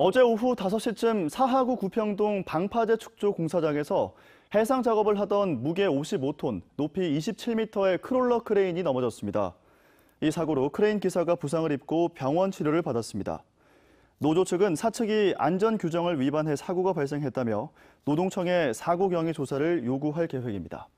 어제 오후 5시쯤 사하구 구평동 방파제 축조 공사장에서 해상 작업을 하던 무게 55톤, 높이 27m의 크롤러 크레인이 넘어졌습니다. 이 사고로 크레인 기사가 부상을 입고 병원 치료를 받았습니다. 노조 측은 사측이 안전 규정을 위반해 사고가 발생했다며 노동청에 사고 경위 조사를 요구할 계획입니다.